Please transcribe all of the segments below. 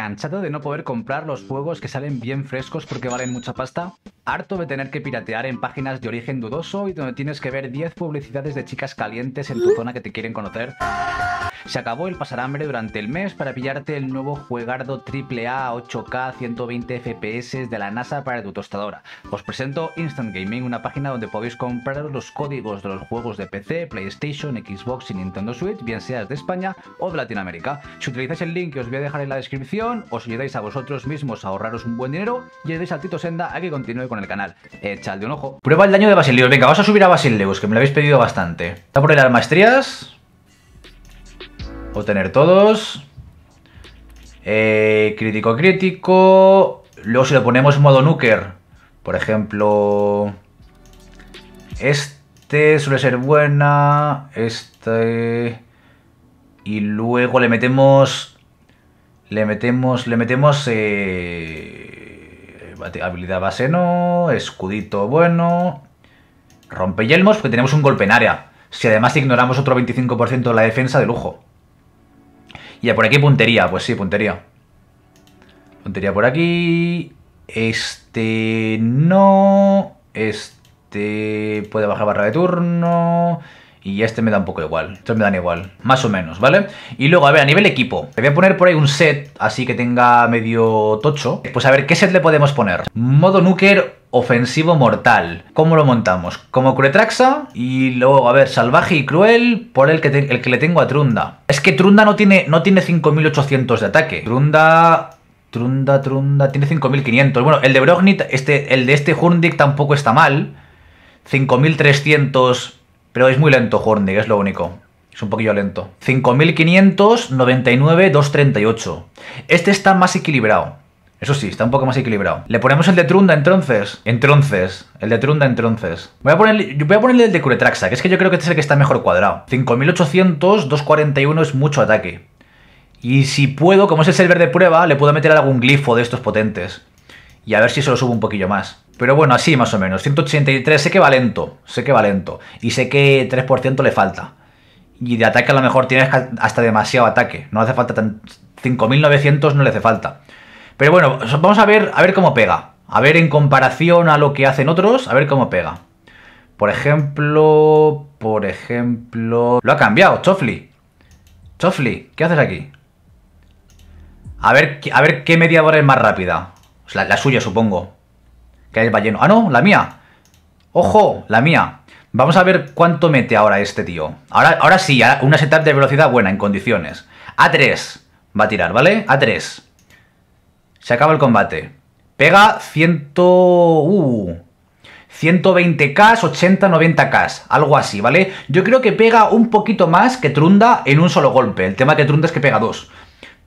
¿Cansado de no poder comprar los juegos que salen bien frescos porque valen mucha pasta? ¿Harto de tener que piratear en páginas de origen dudoso y donde tienes que ver 10 publicidades de chicas calientes en tu zona que te quieren conocer? Se acabó el pasar hambre durante el mes para pillarte el nuevo juegardo AAA 8K 120 FPS de la NASA para tu tostadora. Os presento Instant Gaming, una página donde podéis comprar los códigos de los juegos de PC, PlayStation, Xbox y Nintendo Switch, bien seas de España o de Latinoamérica. Si utilizáis el link que os voy a dejar en la descripción, os o a vosotros mismos a ahorraros un buen dinero y le al Tito Senda a que continúe con el canal. Echadle un ojo. Prueba el daño de Basileus. Venga, vamos a subir a Basileus, que me lo habéis pedido bastante. Está por el armaestrías. Obtener todos. Eh, crítico, crítico. Luego si lo ponemos en modo nuker, por ejemplo... Este suele ser buena. Este... Y luego le metemos le metemos, le metemos eh, habilidad base no, escudito bueno, Rompe yelmos porque tenemos un golpe en área. Si además ignoramos otro 25% de la defensa, de lujo. Y ya por aquí puntería, pues sí, puntería. Puntería por aquí. Este no. Este puede bajar barra de turno y este me da un poco igual. Estos me dan igual, más o menos, ¿vale? Y luego, a ver, a nivel equipo, le voy a poner por ahí un set, así que tenga medio tocho. Pues a ver, ¿qué set le podemos poner? Modo Nuker ofensivo mortal. ¿Cómo lo montamos? Como Curetraxa y luego, a ver, salvaje y cruel por el que, el que le tengo a Trunda. Es que Trunda no tiene, no tiene 5800 de ataque. Trunda... Trunda, Trunda... Tiene 5500. Bueno, el de Brognit, este, el de este jundik tampoco está mal. 5300 pero es muy lento Hornig, es lo único. Es un poquillo lento. 5.599, 2.38. Este está más equilibrado. Eso sí, está un poco más equilibrado. ¿Le ponemos el de Trunda entonces? Entonces. El de Trunda entonces. Voy a, poner, voy a ponerle el de Curetraxa, que es que yo creo que este es el que está mejor cuadrado. 5800, 241 es mucho ataque. Y si puedo, como es el server de prueba, le puedo meter algún glifo de estos potentes y a ver si se lo subo un poquillo más. Pero bueno, así más o menos. 183, sé que va lento, sé que va lento. Y sé que 3% le falta. Y de ataque a lo mejor tienes hasta demasiado ataque. No hace falta tan... 5.900 no le hace falta. Pero bueno, vamos a ver, a ver cómo pega. A ver en comparación a lo que hacen otros, a ver cómo pega. Por ejemplo... Por ejemplo... Lo ha cambiado, Chofli. Chofli, ¿qué haces aquí? A ver, a ver qué mediadora es más rápida. Pues la, suya, supongo. Que es balleno. Ah, no, la mía. Ojo, la mía. Vamos a ver cuánto mete ahora este tío. Ahora, ahora sí, una setup de velocidad buena, en condiciones. A3 va a tirar, ¿vale? A3. Se acaba el combate. Pega 100... Uh, 120k, 80, 90k, algo así, ¿vale? Yo creo que pega un poquito más que Trunda en un solo golpe. El tema que Trunda es que pega dos.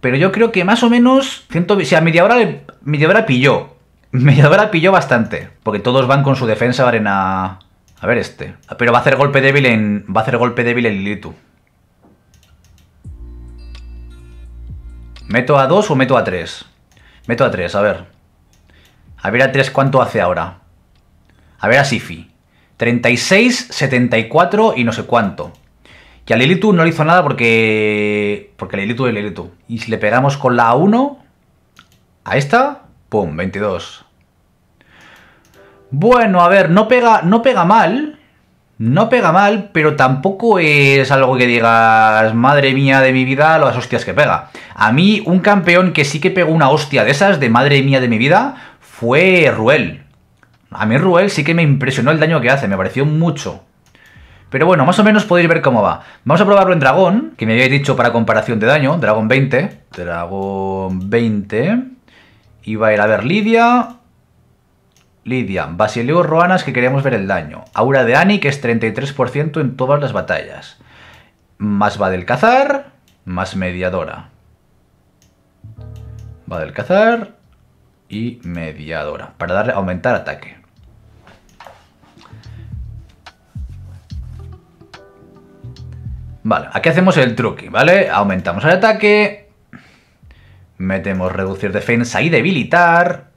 Pero yo creo que más o menos, si o sea, media hora, media hora pilló. Media hora pilló bastante. Porque todos van con su defensa arena... A ver este. Pero va a hacer golpe débil en... Va a hacer golpe débil en Lilitu. ¿Meto a 2 o meto a 3? Meto a 3, a ver. A ver a 3 cuánto hace ahora. A ver a Sifi. 36, 74 y no sé cuánto. Y a Lilitu no le hizo nada porque. Porque Lilitu es Lilitu. Y si le pegamos con la A1, a esta, pum, 22. Bueno, a ver, no pega, no pega mal. No pega mal, pero tampoco es algo que digas, madre mía de mi vida, las hostias que pega. A mí, un campeón que sí que pegó una hostia de esas, de madre mía de mi vida, fue Ruel. A mí Ruel sí que me impresionó el daño que hace, me pareció mucho. Pero bueno, más o menos podéis ver cómo va. Vamos a probarlo en dragón, que me había dicho para comparación de daño. Dragón 20. Dragón 20. Y va a ir a ver Lidia. Lidia, Basileo Roanas, que queríamos ver el daño. Aura de Ani, que es 33% en todas las batallas. Más va del cazar, más mediadora. Va del cazar y mediadora. Para darle aumentar ataque. Vale, aquí hacemos el truque, ¿vale? Aumentamos el ataque. Metemos reducir defensa y debilitar.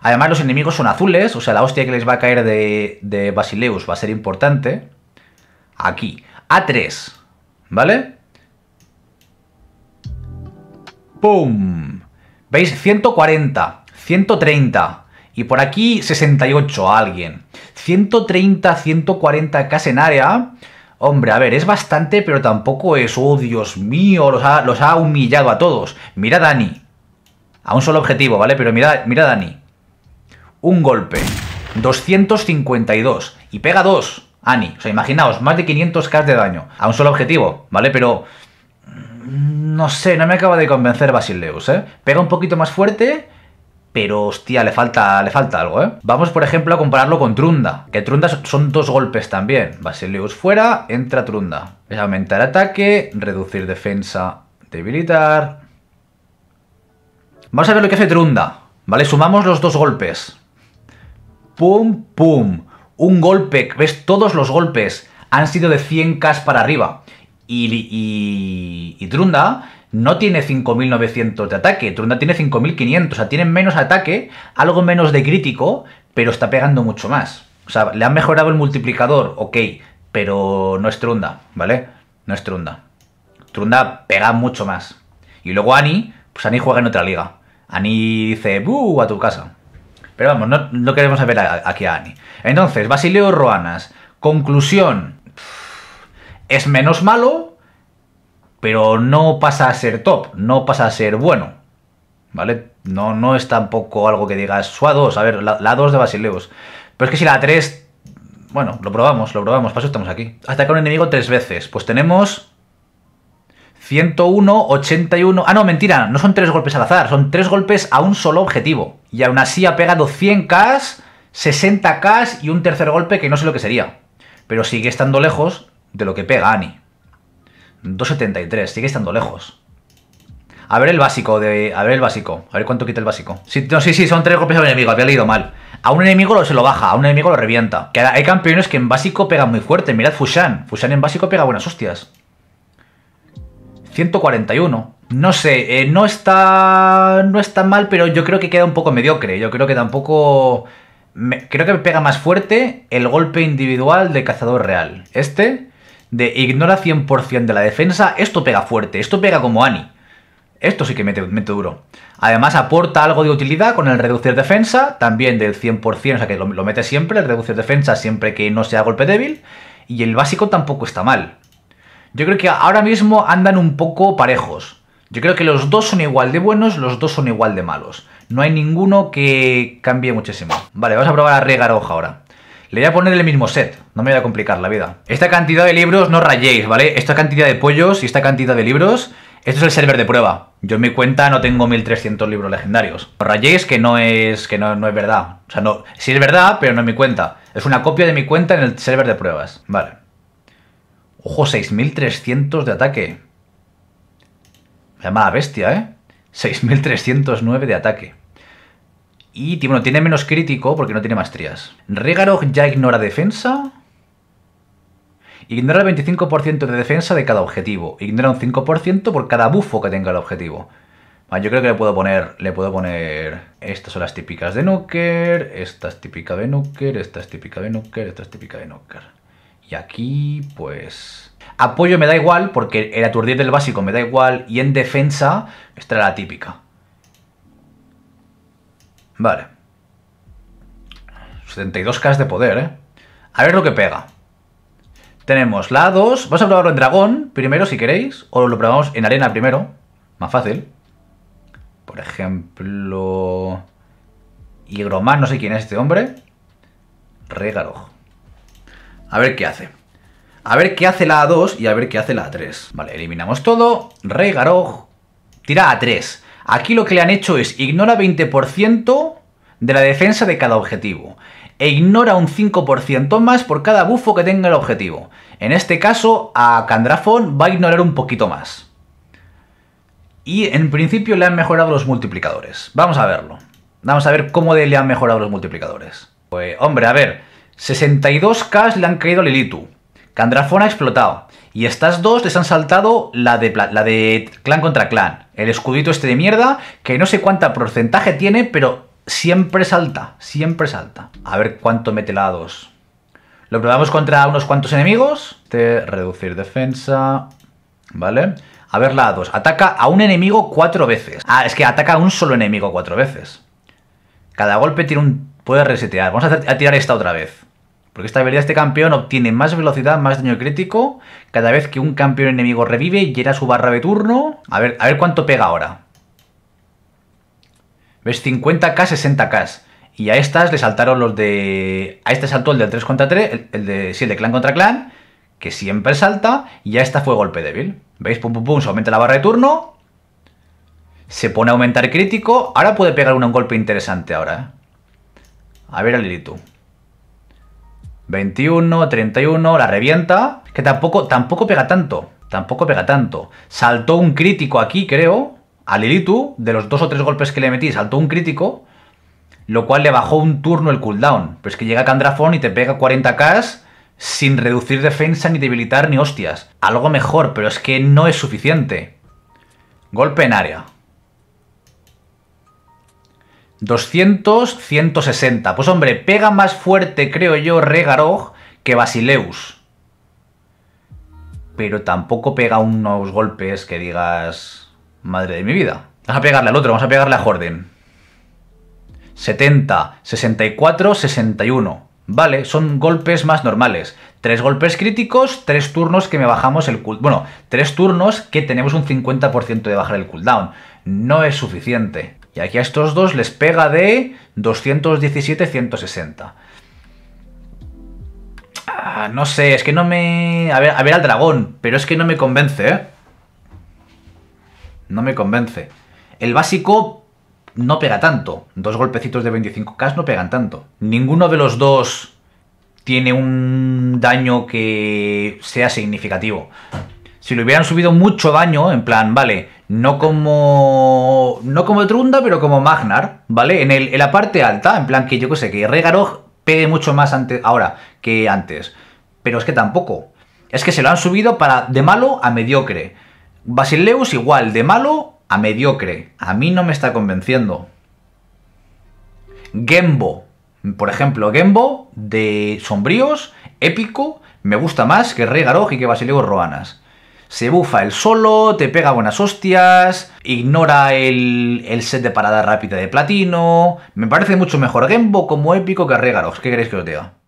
Además los enemigos son azules, o sea, la hostia que les va a caer de, Basileus va a ser importante. Aquí, A3, ¿vale? ¡Pum! ¿Veis? 140, 130 y por aquí 68 a alguien. 130, 140 casi en área Hombre, a ver, es bastante, pero tampoco es, oh Dios mío, los ha, humillado a todos. Mira Dani. A un solo objetivo, ¿vale? Pero mira, mira Dani. Un golpe. 252. Y pega dos. Ani. O sea, imaginaos, más de 500k de daño. A un solo objetivo, ¿vale? Pero... Mm, no sé, no me acaba de convencer Basileus, ¿eh? Pega un poquito más fuerte pero hostia, le falta, le falta algo, ¿eh? Vamos, por ejemplo, a compararlo con Trunda, que Trunda son dos golpes también. Basileus fuera, entra Trunda. Es aumentar ataque, reducir defensa, debilitar. Vamos a ver lo que hace Trunda, ¿vale? Sumamos los dos golpes. Pum, pum. Un golpe, ¿ves? Todos los golpes han sido de 100k para arriba. Y, y, y Trunda no tiene 5.900 de ataque, Trunda tiene 5.500, o sea, tiene menos ataque, algo menos de crítico, pero está pegando mucho más. O sea, le han mejorado el multiplicador, ok, pero no es Trunda, ¿vale? No es Trunda. Trunda pega mucho más. Y luego Ani, pues Ani juega en otra liga. Ani dice, ¡buh! a tu casa. Pero vamos, no, queremos saber aquí a Ani. Entonces, Basileo Roanas, conclusión, es menos malo, pero no pasa a ser top, no pasa a ser bueno, ¿vale? No, no es tampoco algo que digas, su A2, a ver, la, la, 2 de Basileus. Pero es que si la 3, bueno, lo probamos, lo probamos, paso estamos aquí. Atacar un enemigo tres veces, pues tenemos 101, 81... Ah, no, mentira, no son tres golpes al azar, son tres golpes a un solo objetivo. Y aún así ha pegado 100k, 60k y un tercer golpe que no sé lo que sería. Pero sigue estando lejos de lo que pega Annie. 2.73, sigue estando lejos. A ver el básico de. A ver el básico. A ver cuánto quita el básico. Sí, no, sí, sí, son tres golpes a un enemigo. Había leído mal. A un enemigo se lo baja, a un enemigo lo revienta. hay campeones que en básico pegan muy fuerte. Mirad Fushan. Fushan en básico pega buenas hostias. 141. No sé, eh, no está. No está mal, pero yo creo que queda un poco mediocre. Yo creo que tampoco. creo que pega más fuerte el golpe individual de cazador real. Este de ignora 100% de la defensa, esto pega fuerte, esto pega como Ani. Esto sí que mete, mete, duro. Además aporta algo de utilidad con el reducir defensa, también del 100%, o sea que lo, mete siempre, el reducir defensa siempre que no sea golpe débil. Y el básico tampoco está mal. Yo creo que ahora mismo andan un poco parejos. Yo creo que los dos son igual de buenos, los dos son igual de malos. No hay ninguno que cambie muchísimo. Vale, vamos a probar a hoja ahora. Le voy a poner el mismo set, no me voy a complicar la vida. Esta cantidad de libros no rayéis, ¿vale? Esta cantidad de pollos y esta cantidad de libros, esto es el server de prueba. Yo en mi cuenta no tengo 1300 libros legendarios. No rayéis que no es que no, es verdad. O sea, no, sí es verdad, pero no en mi cuenta. Es una copia de mi cuenta en el server de pruebas. Vale. Ojo, 6300 de ataque. llamada bestia, ¿eh? 6309 de ataque. Y bueno, tiene menos crítico porque no tiene más maestrías. Regarog ya ignora defensa. Ignora el 25% de defensa de cada objetivo. Ignora un 5% por cada bufo que tenga el objetivo. Ah, yo creo que le puedo poner. Le puedo poner. Estas son las típicas de Nuker. Esta es típica de Nuker. Esta es típica de Nuker. Esta es típica de Nuker. Y aquí, pues. Apoyo me da igual, porque el aturdir del básico me da igual. Y en defensa, esta era la típica. Vale. 72k de poder, ¿eh? A ver lo que pega. Tenemos la A2. Vamos a probarlo en dragón primero, si queréis. O lo probamos en arena primero. Más fácil. Por ejemplo... Higromán, no sé quién es este hombre. Garog A ver qué hace. A ver qué hace la A2 y a ver qué hace la A3. Vale, eliminamos todo. Rey Garog, Tira A3. Aquí lo que le han hecho es ignora 20% de la defensa de cada objetivo e ignora un 5% más por cada bufo que tenga el objetivo. En este caso, a Candrafon va a ignorar un poquito más. Y en principio le han mejorado los multiplicadores. Vamos a verlo. Vamos a ver cómo le han mejorado los multiplicadores. Pues, hombre, a ver, 62k le han caído a Lilitu. Candrafon ha explotado. Y estas dos les han saltado la de, de clan contra clan. El escudito este de mierda, que no sé cuánta porcentaje tiene, pero siempre salta, siempre salta. A ver cuánto mete la 2. Lo probamos contra unos cuantos enemigos. Este, reducir defensa. Vale. A ver la 2. Ataca a un enemigo cuatro veces. Ah, es que ataca a un solo enemigo cuatro veces. Cada golpe tiene un... Puede resetear. Vamos a tirar esta otra vez. Porque esta habilidad, este campeón obtiene más velocidad, más daño crítico cada vez que un campeón enemigo revive y llena su barra de turno. A ver, a ver cuánto pega ahora. ¿Ves? 50k, 60k. Y a estas le saltaron los de... A este saltó el del 3 contra 3, el, de... 7 clan contra clan, que siempre salta. Y a esta fue golpe débil. ¿Veis? Pum, pum, pum, se aumenta la barra de turno. Se pone a aumentar crítico. Ahora puede pegar un, golpe interesante ahora. ¿eh? A ver al Lilito. 21, 31, la revienta. que tampoco, tampoco pega tanto. Tampoco pega tanto. Saltó un crítico aquí, creo. A Lilitu, de los dos o tres golpes que le metí, saltó un crítico. Lo cual le bajó un turno el cooldown. Pero es que llega Candrafón y te pega 40k sin reducir defensa ni debilitar ni hostias. Algo mejor, pero es que no es suficiente. Golpe en área. 200, 160. Pues hombre, pega más fuerte, creo yo, Regarog que Basileus. Pero tampoco pega unos golpes que digas... Madre de mi vida. Vamos a pegarle al otro, vamos a pegarle a Jordan. 70, 64, 61. Vale, son golpes más normales. Tres golpes críticos, tres turnos que me bajamos el cooldown. Bueno, tres turnos que tenemos un 50% de bajar el cooldown. No es suficiente. Y aquí a estos dos les pega de 217-160. Ah, no sé, es que no me... A ver, a ver al dragón, pero es que no me convence, ¿eh? No me convence. El básico no pega tanto. Dos golpecitos de 25k no pegan tanto. Ninguno de los dos tiene un daño que sea significativo. Si le hubieran subido mucho daño, en plan, vale, no como no como Trunda, pero como Magnar, ¿vale? En, el, en la parte alta, en plan que yo qué sé, que Regaroj pede mucho más ahora que antes. Pero es que tampoco. Es que se lo han subido para de malo a mediocre. Basileus igual, de malo a mediocre. A mí no me está convenciendo. Gembo. Por ejemplo, Gembo de sombríos, épico, me gusta más que Regaroj y que Basileus Roanas se bufa el solo, te pega buenas hostias, ignora el, el, set de parada rápida de platino. Me parece mucho mejor Gembo como épico que regalos ¿Qué queréis que os diga?